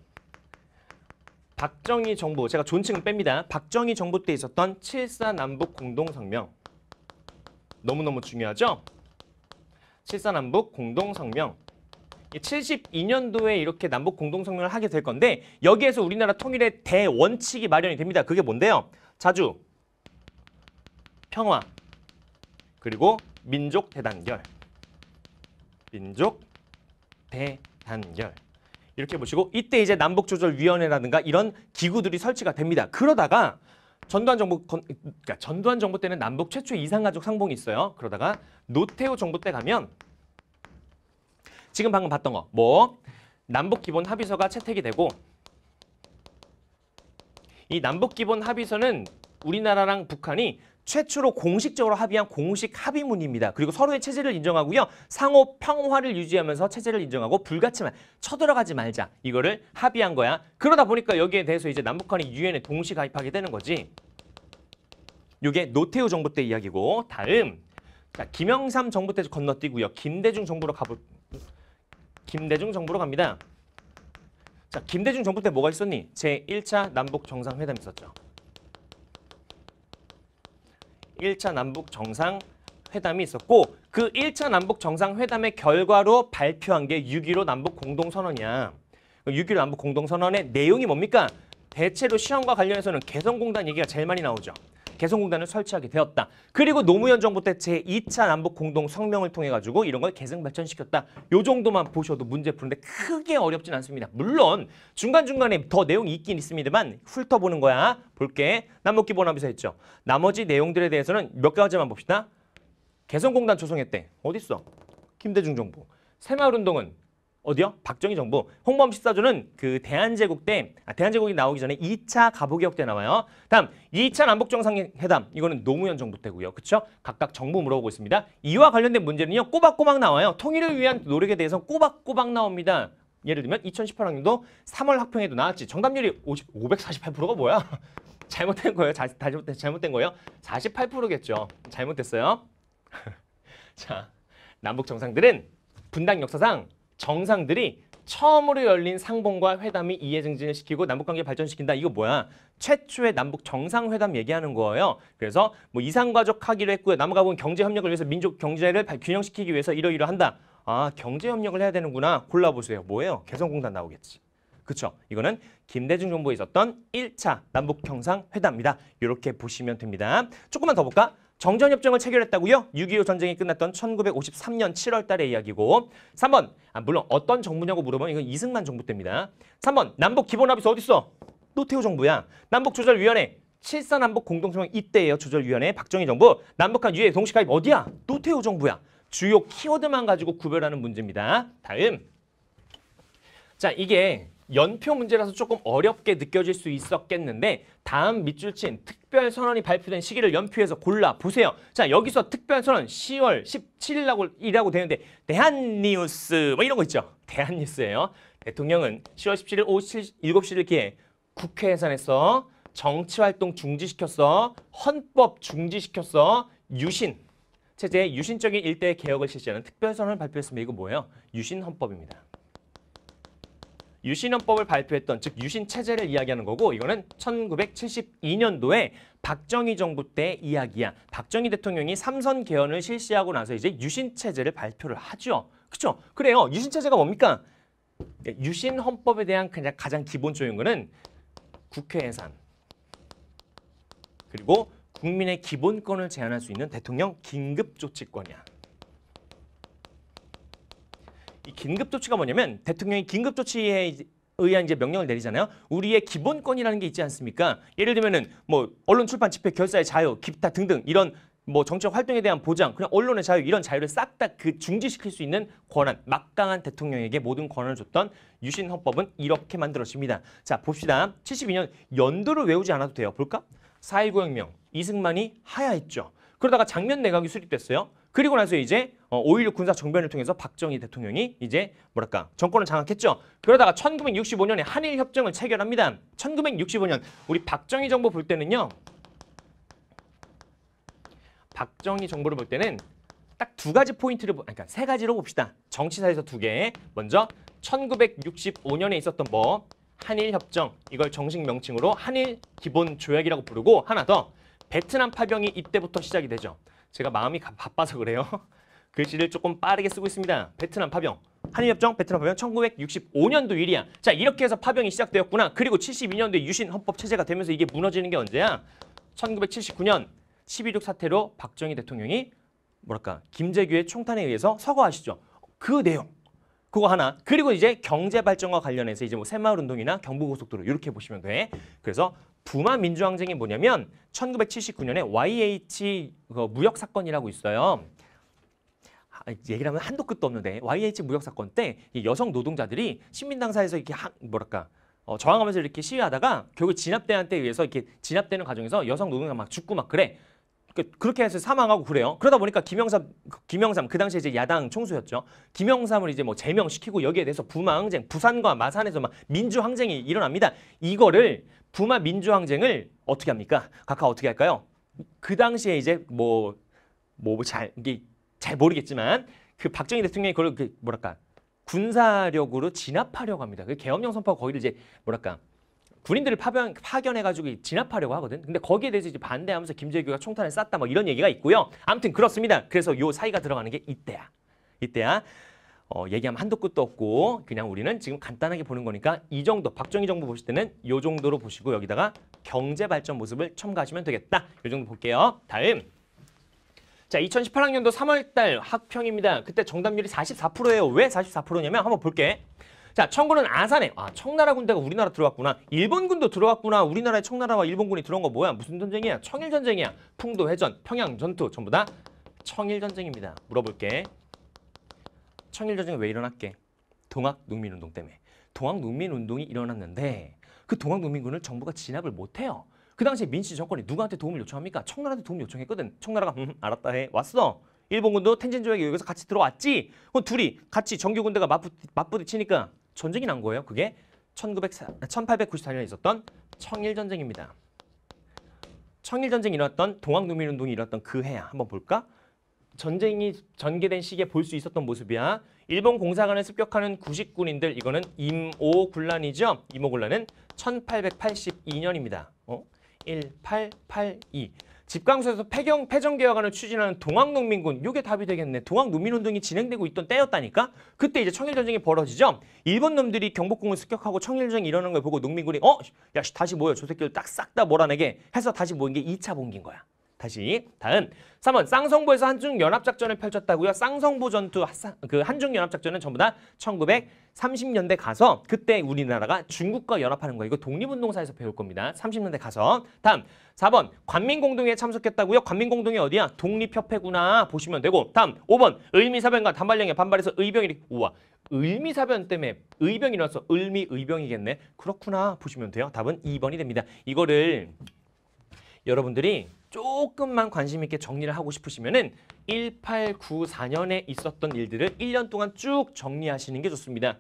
Speaker 1: 박정희 정부 제가 존칭은 뺍니다. 박정희 정부 때 있었던 7사 남북 공동성명 너무너무 중요하죠? 칠산남북 공동성명 72년도에 이렇게 남북 공동성명을 하게 될 건데 여기에서 우리나라 통일의 대원칙이 마련이 됩니다. 그게 뭔데요? 자주, 평화, 그리고 민족 대단결 민족 대단결 이렇게 보시고 이때 이제 남북조절위원회라든가 이런 기구들이 설치가 됩니다. 그러다가 전두환 정부 그러니까 전두환 정부 때는 남북 최초 이상가족 상봉이 있어요. 그러다가 노태우 정부 때 가면 지금 방금 봤던 거뭐 남북 기본 합의서가 채택이 되고 이 남북 기본 합의서는 우리나라랑 북한이 최초로 공식적으로 합의한 공식 합의문입니다. 그리고 서로의 체제를 인정하고요. 상호 평화를 유지하면서 체제를 인정하고 불가침한 쳐들어가지 말자. 이거를 합의한 거야. 그러다 보니까 여기에 대해서 이제 남북한이 유엔에 동시 가입하게 되는 거지. 이게 노태우 정부 때 이야기고 다음 자, 김영삼 정부 때 건너뛰고요. 김대중 정부로 가볼 김대중 정부로 갑니다. 자, 김대중 정부 때 뭐가 있었니? 제1차 남북 정상회담 있었죠. 1차 남북 정상 회담이 있었고 그 1차 남북 정상회담의 결과로 발표한 게6.15 남북 공동선언이야. 6.15 그 남북 공동선언의 내용이 뭡니까? 대체로 시험과 관련해서는 개성공단 얘기가 제일 많이 나오죠. 개성공단을 설치하게 되었다. 그리고 노무현 정부 때 제2차 남북 공동 성명을 통해 가지고 이런 걸 개성 발전시켰다. 요 정도만 보셔도 문제 푸는데 크게 어렵진 않습니다. 물론 중간중간에 더 내용이 있긴 있습니다만 훑어보는 거야. 볼게. 남북 기본하면서 했죠. 나머지 내용들에 대해서는 몇 가지만 봅시다. 개성공단 조성했대. 어딨어? 김대중 정부. 새마을운동은 어디요? 박정희 정부. 홍범 14조는 그 대한제국 때, 아, 대한제국이 나오기 전에 2차 가보개혁 때 나와요. 다음, 2차 남북정상회담. 이거는 노무현 정부 때고요. 그쵸? 각각 정부 물어보고 있습니다. 이와 관련된 문제는요, 꼬박꼬박 나와요. 통일을 위한 노력에 대해서 꼬박꼬박 나옵니다. 예를 들면 2018학년도 3월 학평에도 나왔지. 정답률이 50, 548%가 뭐야? 잘못된 거예요. 자, 잘못된 거예요. 48%겠죠. 잘못됐어요. 자, 남북 정상들은 분당 역사상 정상들이 처음으로 열린 상봉과 회담이 이해 증진을 시키고 남북관계 발전시킨다. 이거 뭐야? 최초의 남북 정상회담 얘기하는 거예요. 그래서 뭐 이상가족 하기로 했고요. 남과 북 경제 협력을 위해서 민족 경제를 균형시키기 위해서 이러이러 한다. 아 경제 협력을 해야 되는구나. 골라보세요. 뭐예요? 개성공단 나오겠지. 그렇죠. 이거는 김대중 정부에 있었던 1차 남북 정상회담입니다. 이렇게 보시면 됩니다. 조금만 더 볼까? 정전협정을 체결했다고요? 6.25 전쟁이 끝났던 1953년 7월 달의 이야기고 3번 아, 물론 어떤 정부냐고 물어보면 이건 이승만 정부 때입니다. 3번 남북 기본합의서 어디 어 노태우 정부야. 남북조절위원회 7사 남북 공동성명 이때예요. 조절위원회 박정희 정부. 남북한 유해 동시가입 어디야? 노태우 정부야. 주요 키워드만 가지고 구별하는 문제입니다. 다음. 자, 이게 연표 문제라서 조금 어렵게 느껴질 수 있었겠는데 다음 밑줄 친특 특별 선언이 발표된 시기를 연표에서 골라 보세요. 자, 여기서 특별 선언 10월 17일이라고 이라고 되는데 대한뉴스 뭐 이런 거 있죠. 대한뉴스예요. 대통령은 10월 17일 오후 7시 이렇게 국회 해산했어. 정치활동 중지시켰어. 헌법 중지시켰어. 유신. 체제의 유신적인 일대 개혁을 실시하는 특별선언을 발표했습니다. 이거 뭐예요? 유신헌법입니다. 유신헌법을 발표했던 즉 유신 체제를 이야기하는 거고 이거는 1972년도에 박정희 정부 때 이야기야. 박정희 대통령이 삼선 개헌을 실시하고 나서 이제 유신 체제를 발표를 하죠. 그렇죠? 그래요. 유신 체제가 뭡니까? 그러니까 유신 헌법에 대한 그냥 가장 기본적인 거는 국회 예산 그리고 국민의 기본권을 제한할 수 있는 대통령 긴급조치권이야. 이 긴급조치가 뭐냐면 대통령이 긴급조치에 의한 이제 명령을 내리잖아요. 우리의 기본권이라는 게 있지 않습니까? 예를 들면은 뭐 언론 출판 집회 결사의 자유, 기타 등등 이런 뭐 정치적 활동에 대한 보장, 그냥 언론의 자유 이런 자유를 싹 다 그 중지시킬 수 있는 권한, 막강한 대통령에게 모든 권한을 줬던 유신 헌법은 이렇게 만들어집니다. 자, 봅시다. 72년 연도를 외우지 않아도 돼요. 볼까? 4.19 혁명, 이승만이 하야했죠. 그러다가 장면 내각이 수립됐어요. 그리고 나서 이제 5.16 어, 군사 정변을 통해서 박정희 대통령이 이제 뭐랄까 정권을 장악했죠. 그러다가 1965년에 한일 협정을 체결합니다. 1965년 우리 박정희 정부 볼 때는요. 박정희 정부를 볼 때는 딱 두 가지 포인트를 그러니까 세 가지로 봅시다. 정치사에서 두 개. 먼저 1965년에 있었던 뭐 한일 협정 이걸 정식 명칭으로 한일 기본 조약이라고 부르고 하나 더 베트남 파병이 이때부터 시작이 되죠. 제가 마음이 바빠서 그래요. 글씨를 조금 빠르게 쓰고 있습니다. 베트남 파병. 한일협정 베트남 파병 1965년도 일이야. 자 이렇게 해서 파병이 시작되었구나. 그리고 72년도에 유신 헌법 체제가 되면서 이게 무너지는 게 언제야? 1979년 12.6 사태로 박정희 대통령이 뭐랄까 김재규의 총탄에 의해서 서거하시죠. 그 내용 그거 하나 그리고 이제 경제 발전과 관련해서 이제 뭐 새마을운동이나 경부고속도로 이렇게 보시면 돼. 그래서 부마 민주항쟁이 뭐냐면 1979년에 YH 그 무역 사건이라고 있어요. 아, 얘기를 하면 한도 끝도 없는데 YH 무역 사건 때 여성 노동자들이 신민당사에서 이렇게 하, 뭐랄까 어, 저항하면서 이렇게 시위하다가 결국 진압대한테 의해서 이렇게 진압되는 과정에서 여성 노동자 막 죽고 막 그래. 그, 그렇게 해서 사망하고 그래요. 그러다 보니까 김영삼, 김영삼 그 당시에 이제 야당 총수였죠. 김영삼을 이제 뭐 제명시키고 여기에 대해서 부마항쟁, 부산과 마산에서 막 민주항쟁이 일어납니다. 이거를 부마 민주항쟁을 어떻게 합니까? 각하 어떻게 할까요? 그 당시에 이제 뭐 뭐잘 뭐 이게 잘 모르겠지만 그 박정희 대통령이 그걸 그 뭐랄까 군사력으로 진압하려고 합니다. 그 계엄령 선포 거기를 이제 뭐랄까 군인들을 파병 파견해가지고 진압하려고 하거든. 근데 거기에 대해서 이제 반대하면서 김재규가 총탄을 쐈다 뭐 이런 얘기가 있고요. 아무튼 그렇습니다. 그래서 요 사이가 들어가는 게 이때야. 이때야. 어, 얘기하면 한도 끝도 없고 그냥 우리는 지금 간단하게 보는 거니까 이 정도 박정희 정부 보실 때는 이 정도로 보시고 여기다가 경제 발전 모습을 첨가하시면 되겠다. 이 정도 볼게요. 다음. 자, 2018학년도 3월달 학평입니다. 그때 정답률이 44%예요. 왜 44%냐면 한번 볼게. 자, 청군은 아산에 아, 청나라 군대가 우리나라 들어왔구나. 일본군도 들어왔구나. 우리나라의 청나라와 일본군이 들어온 거 뭐야? 무슨 전쟁이야? 청일 전쟁이야. 풍도 회전 평양 전투 전부 다 청일 전쟁입니다. 물어볼게. 청일전쟁이 왜 일어났게? 동학농민운동 때문에. 동학농민운동이 일어났는데 그 동학농민군을 정부가 진압을 못해요. 그 당시에 민씨 정권이 누구한테 도움을 요청합니까? 청나라한테 도움을 요청했거든. 청나라가 음, 알았다 해 왔어. 일본군도 텐진 조약에 여기서 같이 들어왔지. 그럼 둘이 같이 정규 군대가 맞부, 맞부딪히니까 전쟁이 난 거예요. 그게 1904, 1894년에 있었던 청일전쟁입니다. 청일전쟁이 일어났던 동학농민운동이 일어났던 그 해야 한번 볼까? 전쟁이 전개된 시기에 볼 수 있었던 모습이야. 일본 공사관을 습격하는 구식군인들 이거는 임오군란이죠. 임오군란은 1882년입니다. 어? 1882. 집강소에서 폐경, 폐정개혁안을 추진하는 동학농민군 요게 답이 되겠네. 동학농민운동이 진행되고 있던 때였다니까. 그때 이제 청일전쟁이 벌어지죠. 일본 놈들이 경복궁을 습격하고 청일전쟁이 일어는걸 보고 농민군이 어? 야 다시 모여 저 새끼들 딱싹 다 몰아내게 해서 다시 모인 게 2차 봉기인 거야. 다시 다음 3번 쌍성보에서 한중연합작전을 펼쳤다고요. 쌍성보 전투 그 한중연합작전은 전부 다 1930년대 가서 그때 우리나라가 중국과 연합하는 거 이거 독립운동사에서 배울 겁니다. 30년대 가서 다음 4번 관민공동회에 참석했다고요. 관민공동회 어디야? 독립협회구나 보시면 되고 다음 5번 을미사변과 단발령에 반발해서 의병이 우와 을미사변 때문에 의병이 일어나서 을미의병이겠네. 그렇구나 보시면 돼요. 답은 2번이 됩니다. 이거를 여러분들이 조금만 관심 있게 정리를 하고 싶으시면은 1894년에 있었던 일들을 1년 동안 쭉 정리하시는 게 좋습니다.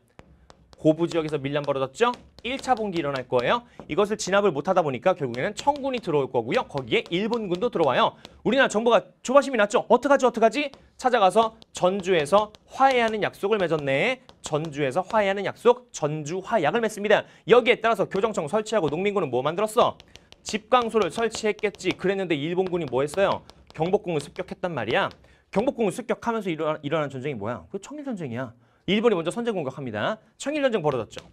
Speaker 1: 고부 지역에서 밀란 벌어졌죠? 1차 봉기 일어날 거예요. 이것을 진압을 못하다 보니까 결국에는 청군이 들어올 거고요. 거기에 일본군도 들어와요. 우리나라 정부가 조바심이 났죠? 어떡하지 어떡하지? 찾아가서 전주에서 화해하는 약속을 맺었네. 전주에서 화해하는 약속, 전주 화약을 맺습니다. 여기에 따라서 교정청 설치하고 농민군은 뭐 만들었어? 집강소를 설치했겠지. 그랬는데 일본군이 뭐 했어요? 경복궁을 습격했단 말이야. 경복궁을 습격하면서 일어나, 일어난 전쟁이 뭐야? 그 청일전쟁이야. 일본이 먼저 선제 공격합니다. 청일전쟁 벌어졌죠.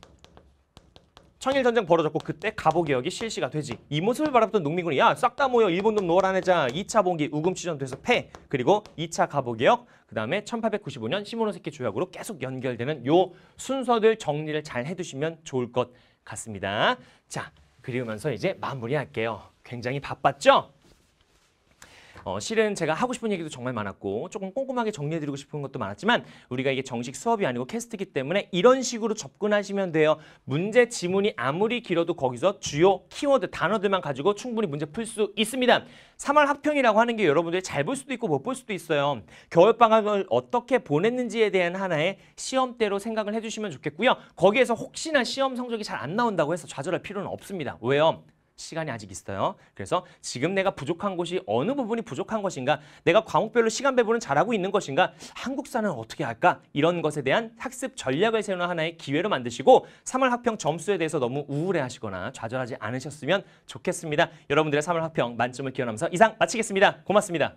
Speaker 1: 청일전쟁 벌어졌고 그때 갑오개혁이 실시가 되지. 이 모습을 바라보던 농민군이 야싹 다 모여 일본 놈 노란해자 2차 봉기 우금치전 돼서 패. 그리고 2차 갑오개혁 그다음에 1895년 시모노세키 조약으로 계속 연결되는 요 순서들 정리를 잘 해두시면 좋을 것 같습니다. 자 그리우면서 이제 마무리할게요. 굉장히 바빴죠? 어, 실은 제가 하고 싶은 얘기도 정말 많았고 조금 꼼꼼하게 정리해드리고 싶은 것도 많았지만 우리가 이게 정식 수업이 아니고 캐스트기 때문에 이런 식으로 접근하시면 돼요. 문제 지문이 아무리 길어도 거기서 주요 키워드 단어들만 가지고 충분히 문제 풀 수 있습니다. 3월 학평이라고 하는 게 여러분들이 잘 볼 수도 있고 못 볼 수도 있어요. 겨울방학을 어떻게 보냈는지에 대한 하나의 시험대로 생각을 해주시면 좋겠고요. 거기에서 혹시나 시험 성적이 잘 안 나온다고 해서 좌절할 필요는 없습니다. 왜요? 시간이 아직 있어요. 그래서 지금 내가 부족한 곳이 어느 부분이 부족한 것인가 내가 과목별로 시간 배분을 잘하고 있는 것인가 한국사는 어떻게 할까 이런 것에 대한 학습 전략을 세우는 하나의 기회로 만드시고 3월 학평 점수에 대해서 너무 우울해하시거나 좌절하지 않으셨으면 좋겠습니다. 여러분들의 3월 학평 만점을 기원하면서 이상 마치겠습니다. 고맙습니다.